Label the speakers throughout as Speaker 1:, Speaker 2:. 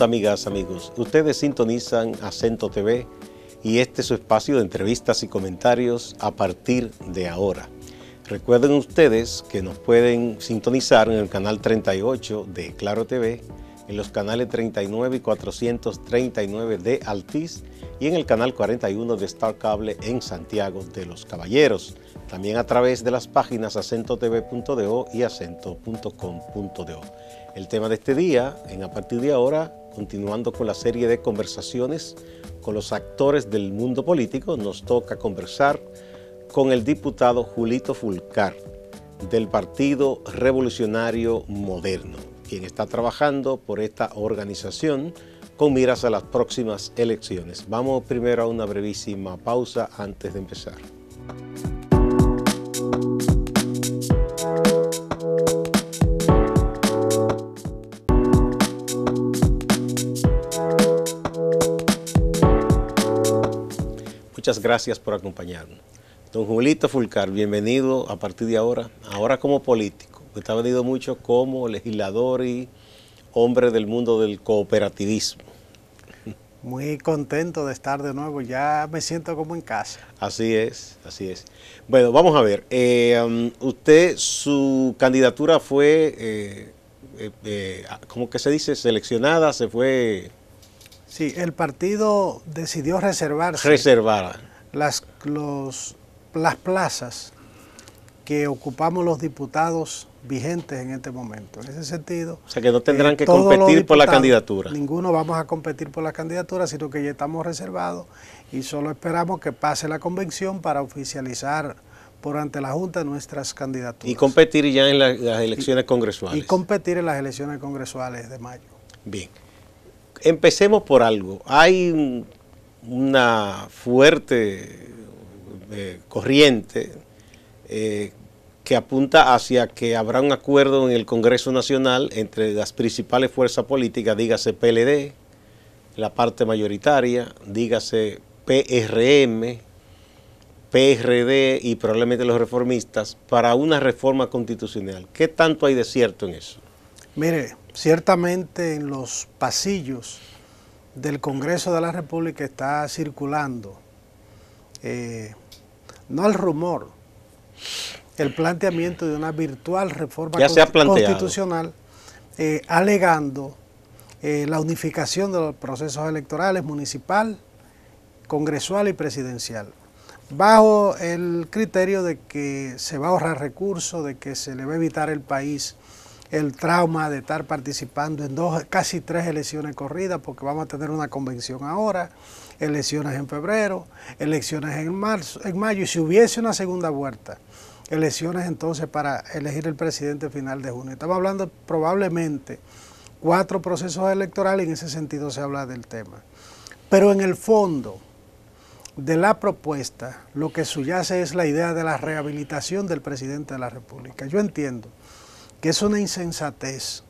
Speaker 1: amigas, amigos. Ustedes sintonizan Acento TV y este es su espacio de entrevistas y comentarios a partir de ahora. Recuerden ustedes que nos pueden sintonizar en el canal 38 de Claro TV, en los canales 39 y 439 de Altiz y en el canal 41 de Star Cable en Santiago de los Caballeros. También a través de las páginas acentotv.do y acento.com.do. El tema de este día, en a partir de ahora, continuando con la serie de conversaciones con los actores del mundo político, nos toca conversar con el diputado Julito Fulcar del Partido Revolucionario Moderno, quien está trabajando por esta organización con miras a las próximas elecciones. Vamos primero a una brevísima pausa antes de empezar. muchas gracias por acompañarnos. Don Julito Fulcar, bienvenido a partir de ahora, ahora como político. Usted ha venido mucho como legislador y hombre del mundo del cooperativismo.
Speaker 2: Muy contento de estar de nuevo, ya me siento como en casa.
Speaker 1: Así es, así es. Bueno, vamos a ver, eh, um, usted, su candidatura fue, eh, eh, ¿cómo que se dice? Seleccionada, se fue
Speaker 2: Sí, el partido decidió reservarse
Speaker 1: Reservar.
Speaker 2: las, las plazas que ocupamos los diputados vigentes en este momento. En ese sentido... O
Speaker 1: sea, que no tendrán eh, que competir por la candidatura.
Speaker 2: Ninguno vamos a competir por la candidatura, sino que ya estamos reservados y solo esperamos que pase la convención para oficializar por ante la Junta nuestras candidaturas.
Speaker 1: Y competir ya en las elecciones congresuales. Y
Speaker 2: competir en las elecciones congresuales de mayo.
Speaker 1: Bien empecemos por algo. Hay una fuerte eh, corriente eh, que apunta hacia que habrá un acuerdo en el Congreso Nacional entre las principales fuerzas políticas, dígase PLD, la parte mayoritaria, dígase PRM, PRD y probablemente los reformistas, para una reforma constitucional. ¿Qué tanto hay de cierto en eso?
Speaker 2: Mire, Ciertamente en los pasillos del Congreso de la República está circulando, eh, no al rumor, el planteamiento de una virtual reforma constitucional eh, alegando eh, la unificación de los procesos electorales municipal, congresual y presidencial, bajo el criterio de que se va a ahorrar recursos, de que se le va a evitar el país el trauma de estar participando en dos, casi tres elecciones corridas, porque vamos a tener una convención ahora, elecciones en febrero, elecciones en marzo, en mayo, y si hubiese una segunda vuelta, elecciones entonces para elegir el presidente final de junio. Estamos hablando probablemente cuatro procesos electorales, y en ese sentido se habla del tema. Pero en el fondo de la propuesta, lo que subyace es la idea de la rehabilitación del presidente de la República. Yo entiendo que es una insensatez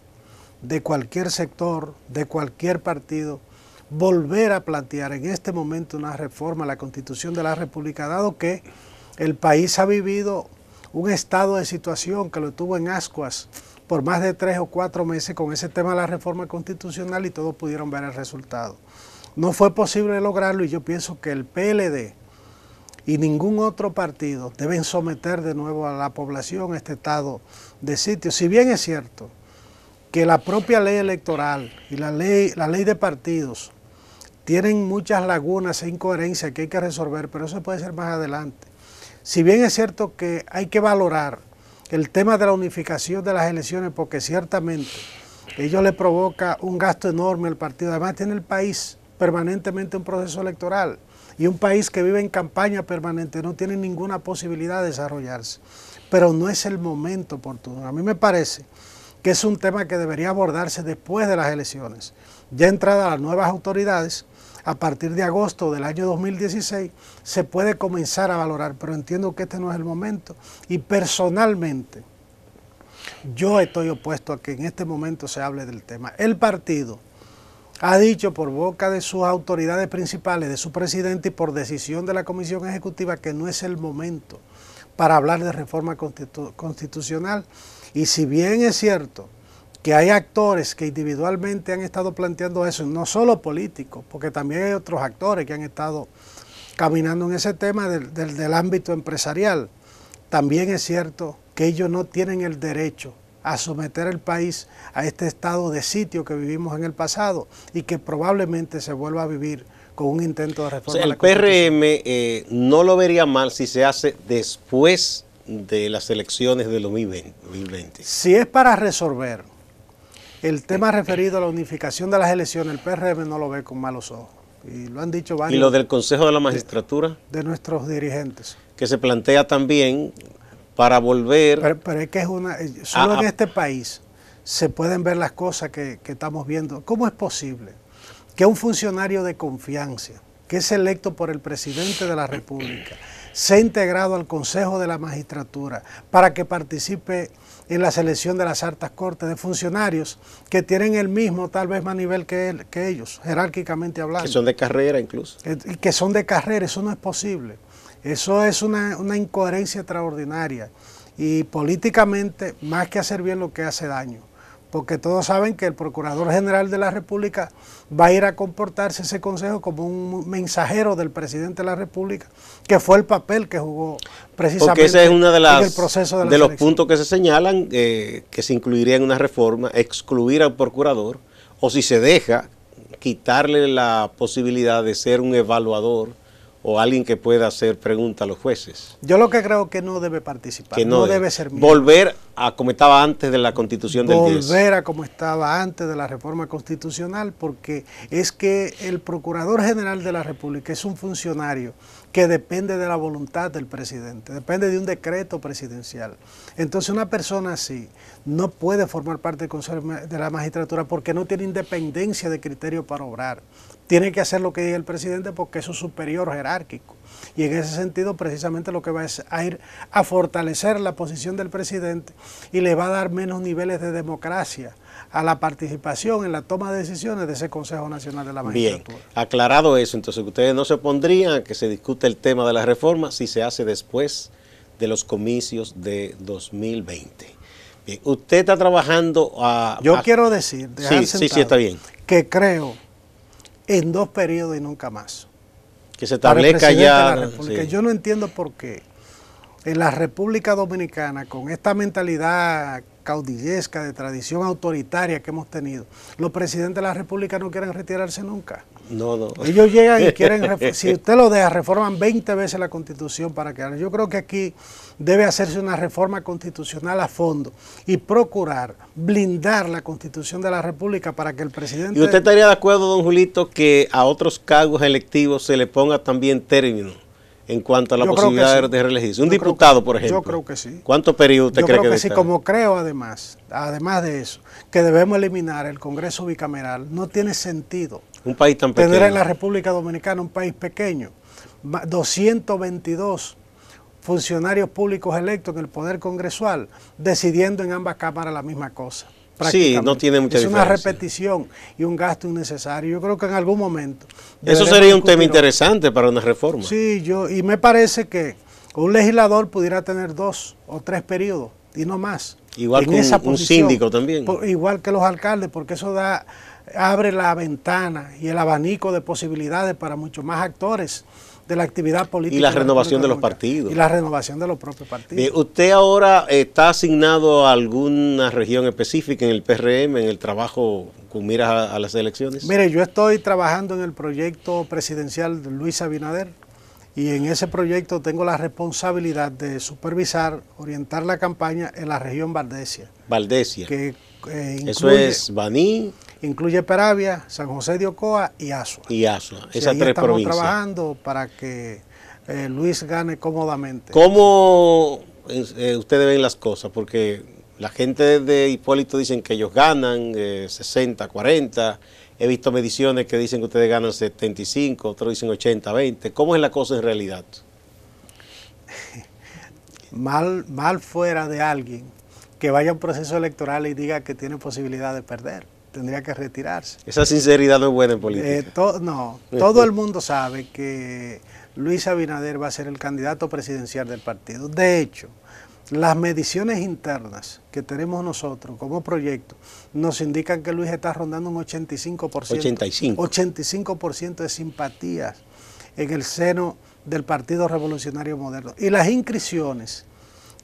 Speaker 2: de cualquier sector, de cualquier partido, volver a plantear en este momento una reforma a la Constitución de la República, dado que el país ha vivido un estado de situación que lo tuvo en ascuas por más de tres o cuatro meses con ese tema de la reforma constitucional y todos pudieron ver el resultado. No fue posible lograrlo y yo pienso que el PLD, y ningún otro partido debe someter de nuevo a la población a este estado de sitio. Si bien es cierto que la propia ley electoral y la ley, la ley de partidos tienen muchas lagunas e incoherencias que hay que resolver, pero eso puede ser más adelante. Si bien es cierto que hay que valorar el tema de la unificación de las elecciones, porque ciertamente ello le provoca un gasto enorme al partido, además tiene el país permanentemente un proceso electoral y un país que vive en campaña permanente no tiene ninguna posibilidad de desarrollarse. Pero no es el momento oportuno. A mí me parece que es un tema que debería abordarse después de las elecciones. Ya entrada las nuevas autoridades, a partir de agosto del año 2016 se puede comenzar a valorar, pero entiendo que este no es el momento y personalmente yo estoy opuesto a que en este momento se hable del tema. El partido ha dicho por boca de sus autoridades principales, de su presidente y por decisión de la Comisión Ejecutiva que no es el momento para hablar de reforma constitucional. Y si bien es cierto que hay actores que individualmente han estado planteando eso, no solo políticos, porque también hay otros actores que han estado caminando en ese tema del ámbito empresarial, también es cierto que ellos no tienen el derecho a someter el país a este estado de sitio que vivimos en el pasado y que probablemente se vuelva a vivir con un intento de reforma. O sea, el PRM
Speaker 1: eh, no lo vería mal si se hace después de las elecciones del 2020.
Speaker 2: Si es para resolver el tema referido a la unificación de las elecciones, el PRM no lo ve con malos ojos. Y lo han dicho varios. ¿Y lo del
Speaker 1: Consejo de la Magistratura?
Speaker 2: de nuestros dirigentes.
Speaker 1: Que se plantea también para volver.
Speaker 2: Pero, es que es una. Eh, solo en este país se pueden ver las cosas que, estamos viendo. ¿Cómo es posible que un funcionario de confianza, que es electo por el presidente de la República, sea integrado al Consejo de la Magistratura para que participe en la selección de las altas cortes de funcionarios que tienen el mismo, tal vez más nivel que, que ellos, jerárquicamente hablando. Que son de carrera incluso. Eh, que son de carrera, eso no es posible. Eso es una, incoherencia extraordinaria y políticamente más que hacer bien lo que hace daño porque todos saben que el Procurador General de la República va a ir a comportarse ese consejo como un mensajero del presidente de la República, que fue el papel que jugó precisamente porque ese es una de las, en de, los
Speaker 1: puntos que se señalan, eh, que se incluiría en una reforma, excluir al Procurador, o si se deja, quitarle la posibilidad de ser un evaluador o alguien que pueda hacer preguntas a los jueces.
Speaker 2: Yo lo que creo que no debe participar, que no, debe, ser miembro. Volver
Speaker 1: a como estaba antes de la constitución del 10.
Speaker 2: Volver a como estaba antes de la reforma constitucional, porque es que el Procurador General de la República es un funcionario que depende de la voluntad del presidente, depende de un decreto presidencial. Entonces una persona así no puede formar parte del Consejo de la Magistratura porque no tiene independencia de criterio para obrar tiene que hacer lo que diga el presidente porque es su superior jerárquico. Y en ese sentido, precisamente lo que va a ir a fortalecer la posición del presidente y le va a dar menos niveles de democracia a la participación en la toma de decisiones de ese Consejo Nacional de la Magistratura.
Speaker 1: Bien, aclarado eso, entonces ustedes no se pondrían a que se discute el tema de la reforma si se hace después de los comicios de 2020. Bien, usted está trabajando a... Yo quiero decir, sí, sí,
Speaker 2: que creo en dos periodos y nunca más. Que se establezca ya. Que Yo no entiendo por qué en la República Dominicana, con esta mentalidad caudillesca, de tradición autoritaria que hemos tenido. Los presidentes de la República no quieren retirarse nunca.
Speaker 1: No, no. Ellos llegan y quieren, si usted lo deja,
Speaker 2: reforman 20 veces la constitución para que. Yo creo que aquí debe hacerse una reforma constitucional a fondo y procurar blindar la constitución de la República para que el presidente... ¿Y usted
Speaker 1: estaría de acuerdo, don Julito, que a otros cargos electivos se le ponga también término? en cuanto a la posibilidad de reelegirse? Un diputado, por ejemplo. Yo creo que sí. ¿Cuánto periodo usted yo creo que, sí, como
Speaker 2: creo además, además de eso, que debemos eliminar el Congreso bicameral. No tiene sentido. Un país tan Tener en la República Dominicana un país pequeño. 222 funcionarios públicos electos en el Poder Congresual decidiendo en ambas cámaras la misma cosa.
Speaker 1: Sí, no tiene mucha es Es una
Speaker 2: repetición y un gasto innecesario. Yo creo que en algún momento. Eso sería un tema
Speaker 1: interesante para una reforma.
Speaker 2: Sí, yo, y me parece que un legislador pudiera tener dos o tres periodos y no más. Igual que un, síndico también. igual que los alcaldes, porque eso da abre la ventana y el abanico de posibilidades para muchos más actores de la actividad política. Y la renovación de, los
Speaker 1: partidos. Y la
Speaker 2: renovación de los propios
Speaker 1: partidos. ¿Usted ahora está asignado a alguna región específica en el PRM, en el trabajo con miras a, las elecciones? Mire,
Speaker 2: yo estoy trabajando en el proyecto presidencial de Luis Abinader y en ese proyecto tengo la responsabilidad de supervisar, orientar la campaña en la región Valdesia.
Speaker 1: Valdesia. Que, eh, Eso es Baní
Speaker 2: incluye Peravia, San José de Ocoa y Asua.
Speaker 1: Y Asua, esas y estamos
Speaker 2: trabajando para que eh, Luis gane cómodamente.
Speaker 1: ¿Cómo eh, ustedes ven las cosas? Porque la gente de Hipólito dicen que ellos ganan 60, eh, 40. He visto mediciones que dicen que ustedes ganan 75, otros dicen 80, 20. ¿Cómo es la cosa en realidad?
Speaker 2: mal, mal fuera de alguien que vaya a un proceso electoral y diga que tiene posibilidad de perder tendría que retirarse. Esa
Speaker 1: sinceridad no es buena en eh, política.
Speaker 2: no, todo el mundo sabe que Luis Abinader va a ser el candidato presidencial del partido. De hecho, las mediciones internas que tenemos nosotros como proyecto nos indican que Luis está rondando un 85%. 85%. 85% de simpatías en el seno del Partido Revolucionario Moderno. Y las inscripciones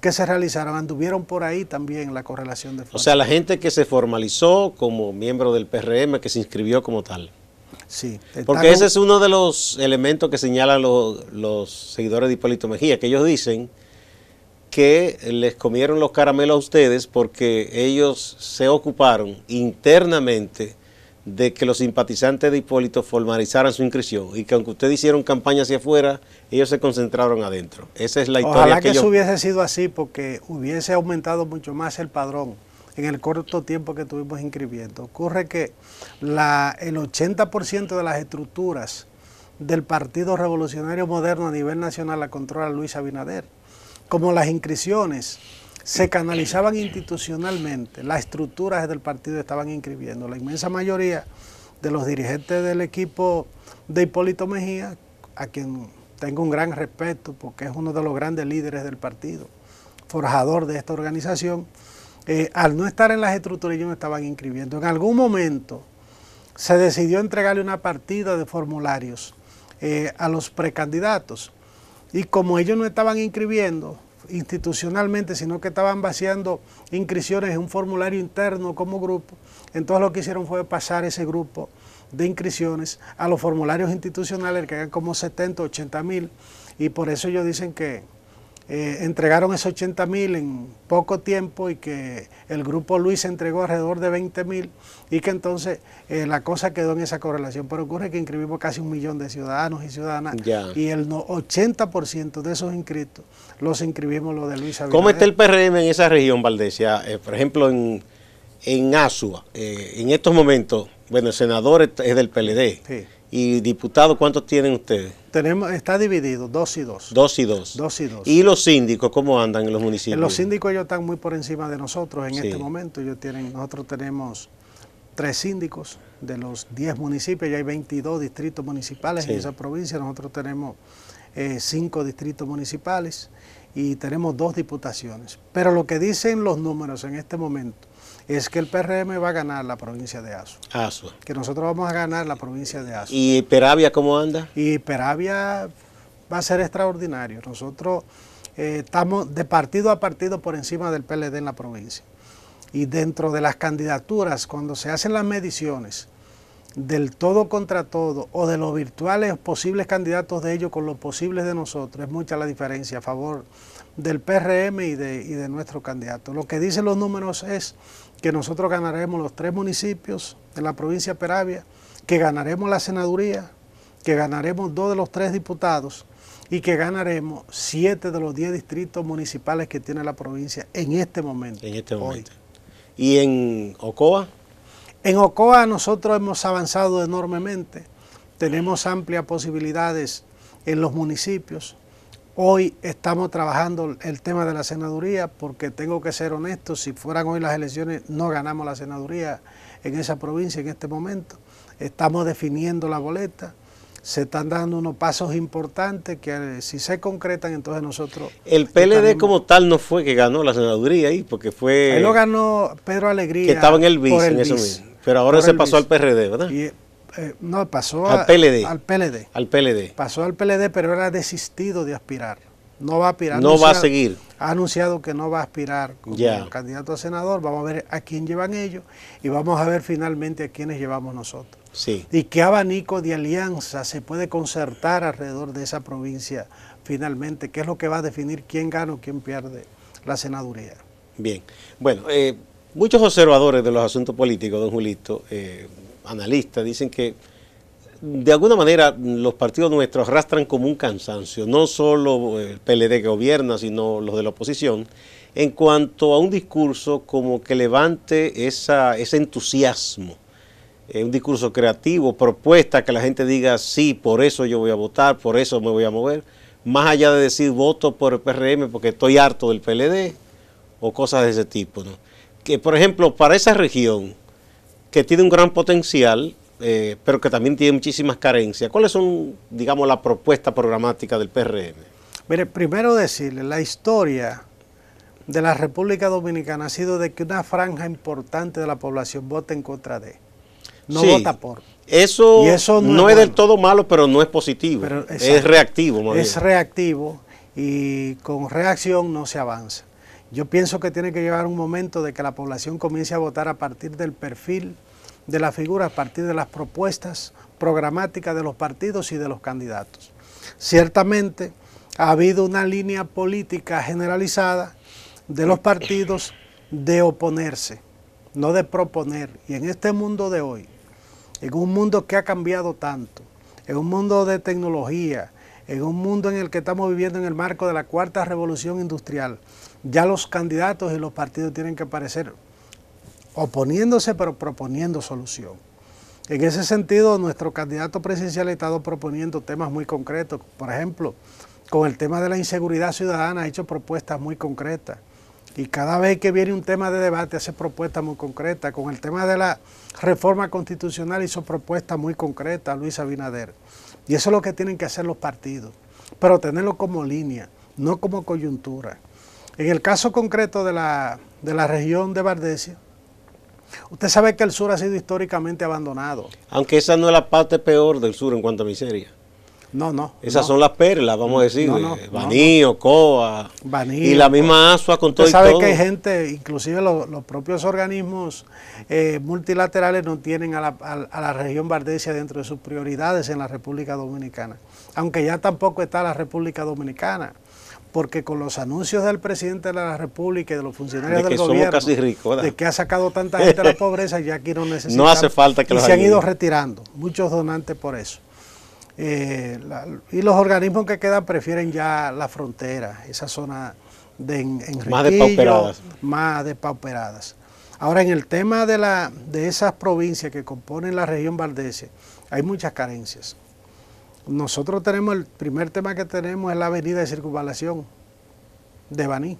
Speaker 2: que se realizaron anduvieron por ahí también la correlación de
Speaker 1: O sea, la gente que se formalizó como miembro del PRM, que se inscribió como tal.
Speaker 2: Sí. Porque ese es
Speaker 1: uno de los elementos que señalan los, los seguidores de Hipólito Mejía, que ellos dicen que les comieron los caramelos a ustedes porque ellos se ocuparon internamente de que los simpatizantes de Hipólito formalizaran su inscripción y que aunque ustedes hicieron campaña hacia afuera, ellos se concentraron adentro. Esa es la historia. Ojalá que, eso
Speaker 2: hubiese sido así porque hubiese aumentado mucho más el padrón en el corto tiempo que estuvimos inscribiendo. Ocurre que el 80% de las estructuras del Partido Revolucionario Moderno a nivel nacional la controla Luis Abinader, como las inscripciones se canalizaban institucionalmente, las estructuras del partido estaban inscribiendo. La inmensa mayoría de los dirigentes del equipo de Hipólito Mejía, a quien tengo un gran respeto porque es uno de los grandes líderes del partido, forjador de esta organización, eh, al no estar en las estructuras ellos no estaban inscribiendo. En algún momento se decidió entregarle una partida de formularios eh, a los precandidatos y como ellos no estaban inscribiendo, institucionalmente, sino que estaban vaciando inscripciones en un formulario interno como grupo. Entonces lo que hicieron fue pasar ese grupo de inscripciones a los formularios institucionales, que eran como 70, 80 mil, y por eso ellos dicen que eh, entregaron esos 80 mil en poco tiempo y que el grupo Luis entregó alrededor de 20 mil y que entonces eh, la cosa quedó en esa correlación. Pero ocurre que inscribimos casi un millón de ciudadanos y ciudadanas y el 80% de esos inscritos los inscribimos los de Luis Abinader. ¿Cómo está el
Speaker 1: PRM en esa región, Valdesia? Eh, por ejemplo, en, en Asua, en estos momentos, bueno, el senador es del PLD. Sí ¿Y diputados cuántos tienen ustedes?
Speaker 2: Tenemos, está dividido, dos y dos.
Speaker 1: Dos y dos.
Speaker 2: Dos y dos. ¿Y
Speaker 1: los síndicos cómo andan en los municipios? Los
Speaker 2: síndicos ellos están muy por encima de nosotros en este momento. tienen, nosotros tenemos tres síndicos de los diez municipios, ya hay 22 distritos municipales en esa provincia, nosotros tenemos eh, cinco distritos municipales y tenemos dos diputaciones. Pero lo que dicen los números en este momento es que el PRM va a ganar la provincia de Azua. Asua. Que nosotros vamos a ganar la provincia de Azu.
Speaker 1: ¿Y Peravia cómo anda?
Speaker 2: Y Peravia va a ser extraordinario. Nosotros eh, estamos de partido a partido por encima del PLD en la provincia. Y dentro de las candidaturas, cuando se hacen las mediciones, del todo contra todo o de los virtuales posibles candidatos de ellos con los posibles de nosotros, es mucha la diferencia a favor del PRM y de, y de nuestro candidato. Lo que dicen los números es que nosotros ganaremos los tres municipios de la provincia de Peravia, que ganaremos la senaduría, que ganaremos dos de los tres diputados y que ganaremos siete de los diez distritos municipales que tiene la provincia en este momento. En este momento. ¿Y en Ocoa? En Ocoa nosotros hemos avanzado enormemente, tenemos amplias posibilidades en los municipios. Hoy estamos trabajando el tema de la senaduría porque tengo que ser honesto, si fueran hoy las elecciones no ganamos la senaduría en esa provincia en este momento. Estamos definiendo la boleta, se están dando unos pasos importantes que eh, si se concretan, entonces nosotros... El PLD
Speaker 1: como tal no fue que ganó la senaduría ahí, porque fue... Él lo
Speaker 2: ganó Pedro Alegría. Que estaba en el vice, en eso mismo.
Speaker 1: Pero ahora se pasó al PRD, ¿verdad?
Speaker 2: Eh, no, pasó al, PLD. al PLD. Al Pasó al PLD, pero él ha desistido de aspirar. No va a aspirar. No va a seguir. Ha anunciado que no va a aspirar como candidato a senador. Vamos a ver a quién llevan ellos y vamos a ver finalmente a quiénes llevamos nosotros. Sí. Y qué abanico de alianza se puede concertar alrededor de esa provincia finalmente. ¿Qué es lo que va a definir quién gana o quién pierde la senaduría?
Speaker 1: Bien. Bueno, eh, Muchos observadores de los asuntos políticos, don Julito, eh, analistas, dicen que de alguna manera los partidos nuestros arrastran como un cansancio, no solo el PLD que gobierna, sino los de la oposición, en cuanto a un discurso como que levante esa, ese entusiasmo, eh, un discurso creativo, propuesta que la gente diga, sí, por eso yo voy a votar, por eso me voy a mover, más allá de decir voto por el PRM porque estoy harto del PLD o cosas de ese tipo, ¿no? que, por ejemplo, para esa región que tiene un gran potencial, eh, pero que también tiene muchísimas carencias, ¿cuáles son, digamos, la propuesta programática del PRM?
Speaker 2: Mire, primero decirle, la historia de la República Dominicana ha sido de que una franja importante de la población vota en contra de, no vota por. Eso, no, es, del
Speaker 1: todo malo, pero no es positivo, es reactivo. es
Speaker 2: reactivo y con reacción no se avanza. Yo pienso que tiene que llegar un momento de que la población comience a votar a partir del perfil de la figura, a partir de las propuestas programáticas de los partidos y de los candidatos. Ciertamente ha habido una línea política generalizada de los partidos de oponerse, no de proponer. Y en este mundo de hoy, en un mundo que ha cambiado tanto, en un mundo de tecnología, en un mundo en el que estamos viviendo en el marco de la cuarta revolución industrial, ya los candidatos y los partidos tienen que aparecer oponiéndose pero proponiendo solución. En ese sentido, nuestro candidato presidencial ha estado proponiendo temas muy concretos. Por ejemplo, con el tema de la inseguridad ciudadana ha hecho propuestas muy concretas. Y cada vez que viene un tema de debate hace propuestas muy concretas. Con el tema de la reforma constitucional hizo propuestas muy concretas Luis Abinader. Y eso es lo que tienen que hacer los partidos. Pero tenerlo como línea, no como coyuntura. En el caso concreto de la, región de Valdesia, usted sabe que el sur ha sido históricamente abandonado.
Speaker 1: Aunque esa no es la parte peor del sur en cuanto a miseria. No, no. Esas son las perlas, vamos a decir. No, no, Baní, Ocoa. y la misma ASUA con todo y sabe que hay
Speaker 2: gente, inclusive los, propios organismos eh, multilaterales no tienen a la, la región Valdesia dentro de sus prioridades en la República Dominicana. Aunque ya tampoco está la República Dominicana porque con los anuncios del presidente de la República y de los funcionarios del gobierno, de que ha sacado tanta gente de la pobreza, ya aquí no necesitan. No hace falta que y los se han ido retirando, muchos donantes por eso. Eh, y los organismos que quedan prefieren ya la frontera, esa zona de enriquecimiento. más depauperadas. Más depauperadas. Ahora, en el tema de, la, de esas provincias que componen la región valdese hay muchas carencias. Nosotros tenemos, el primer tema que tenemos es la avenida de circunvalación de Baní.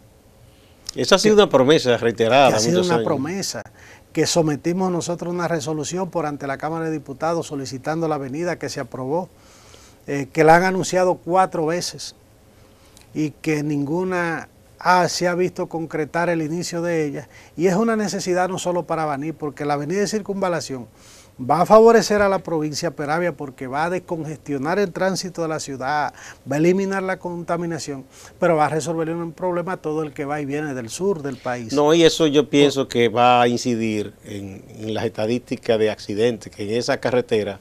Speaker 1: Esa ha sido una promesa reiterada. ha sido una
Speaker 2: promesa que sometimos nosotros una resolución por ante la Cámara de Diputados solicitando la avenida que se aprobó, eh, que la han anunciado cuatro veces y que ninguna se ha visto concretar el inicio de ella. Y es una necesidad no solo para Baní, porque la avenida de circunvalación va a favorecer a la provincia de Peravia porque va a descongestionar el tránsito de la ciudad, va a eliminar la contaminación, pero va a resolver un problema a todo el que va y viene del sur del país. No,
Speaker 1: y eso yo pienso que va a incidir en, las estadísticas de accidentes, que en esa carretera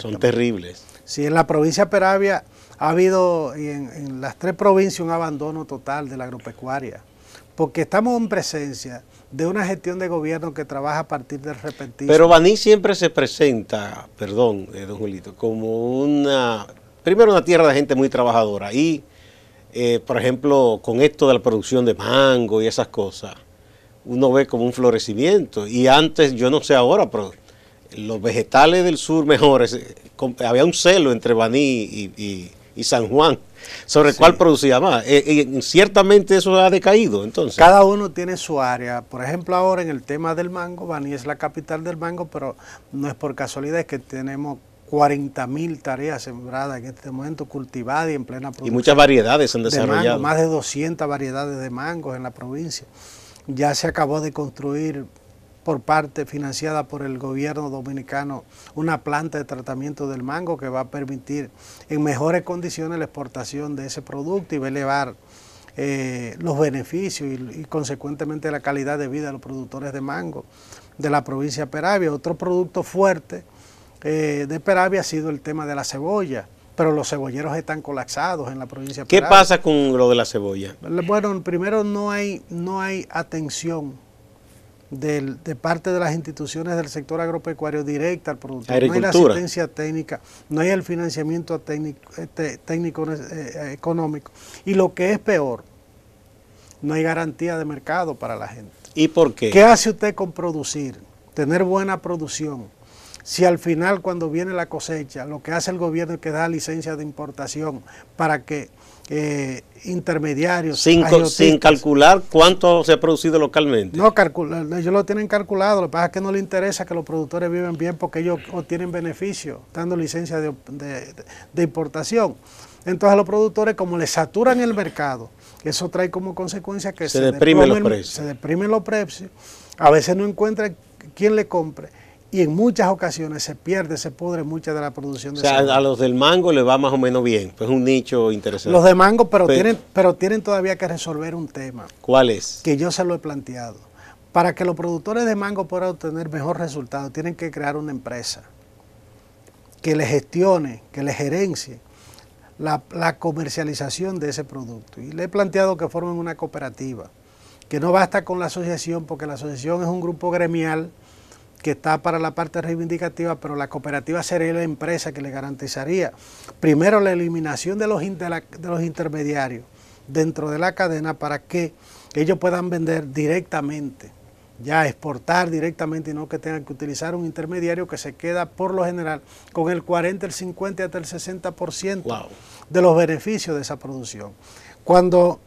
Speaker 1: son terribles.
Speaker 2: Sí, en la provincia Peravia ha habido y en las tres provincias un abandono total de la agropecuaria, porque estamos en presencia de una gestión de gobierno que trabaja a partir del repentismo. Pero Baní
Speaker 1: siempre se presenta, perdón, eh, don Julito, como una, primero una tierra de gente muy trabajadora y, eh, por ejemplo, con esto de la producción de mango y esas cosas, uno ve como un florecimiento y antes, yo no sé ahora, pero los vegetales del sur mejores, eh, había un celo entre Baní y San Juan sobre cuál producía más. Eh, eh, ciertamente eso ha decaído entonces. Cada
Speaker 2: uno tiene su área. Por ejemplo, ahora en el tema del mango, Baní es la capital del mango, pero no es por casualidad que tenemos 40 mil tareas sembradas en este momento, cultivadas y en plena producción. Y muchas
Speaker 1: variedades han desarrollado. más
Speaker 2: de 200 variedades de mangos en la provincia. Ya se acabó de construir por parte financiada por el gobierno dominicano una planta de tratamiento del mango que va a permitir en mejores condiciones la exportación de ese producto y va a elevar eh, los beneficios y, consecuentemente la calidad de vida de los productores de mango de la provincia de Peravia. Otro producto fuerte eh, de Peravia ha sido el tema de la cebolla pero los cebolleros están colapsados en la provincia. De ¿Qué pasa
Speaker 1: con lo de la cebolla?
Speaker 2: Bueno, primero no hay, no hay atención de parte de las instituciones del sector agropecuario directa al productor. No hay la asistencia técnica, no hay el financiamiento técnico, este, eh, eh, económico. Y lo que es peor, no hay garantía de mercado para la gente.
Speaker 1: ¿Y por qué? ¿Qué
Speaker 2: hace usted con producir? Tener buena producción si al final cuando viene la cosecha, lo que hace el gobierno es que da licencia de importación para que eh, intermediarios... Sin, sin,
Speaker 1: calcular cuánto se ha producido localmente.
Speaker 2: No, ellos lo tienen calculado, lo que pasa es que no les interesa que los productores viven bien porque ellos obtienen beneficio dando licencia de, importación. Entonces a los productores como les saturan el mercado, eso trae como consecuencia que se, deprimen los precios. a veces no encuentran quién le compre y en muchas ocasiones se pierde, se pudre mucha de la producción de O sea, a
Speaker 1: los del mango les va más o menos bien, pues es un nicho interesante. Los de mango, pero, tienen,
Speaker 2: pero tienen todavía que resolver un tema. ¿Cuál es? Que yo se lo he planteado. Para que los productores de mango puedan obtener mejor resultado, tienen que crear una empresa que le gestione, que le gerencie la, la comercialización de ese producto. Y le he planteado que formen una cooperativa, que no basta con la asociación, porque la asociación es un grupo gremial que está para la parte reivindicativa, pero la cooperativa sería la empresa que le garantizaría, primero, la eliminación de los, de los intermediarios dentro de la cadena para que ellos puedan vender directamente, ya exportar directamente y no que tengan que utilizar un intermediario que se queda por lo general con el 40, el 50 hasta el 60% de los beneficios de esa producción. Cuando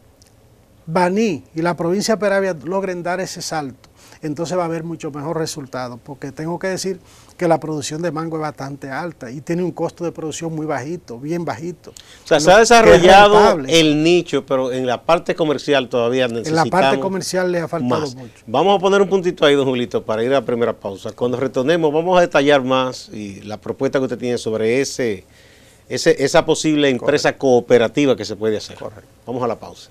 Speaker 2: Baní y la provincia de Peravia logren dar ese salto, entonces va a haber mucho mejor resultado, porque tengo que decir que la producción de mango es bastante alta y tiene un costo de producción muy bajito, bien bajito. O sea, se ha desarrollado el
Speaker 1: nicho, pero en la parte comercial todavía necesitamos En la parte
Speaker 2: comercial le ha faltado mucho.
Speaker 1: Vamos a poner un puntito ahí, don Julito, para ir a la primera pausa. Cuando retornemos vamos a detallar más y la propuesta que usted tiene sobre ese... esa posible empresa cooperativa que se puede hacer. Vamos a la pausa.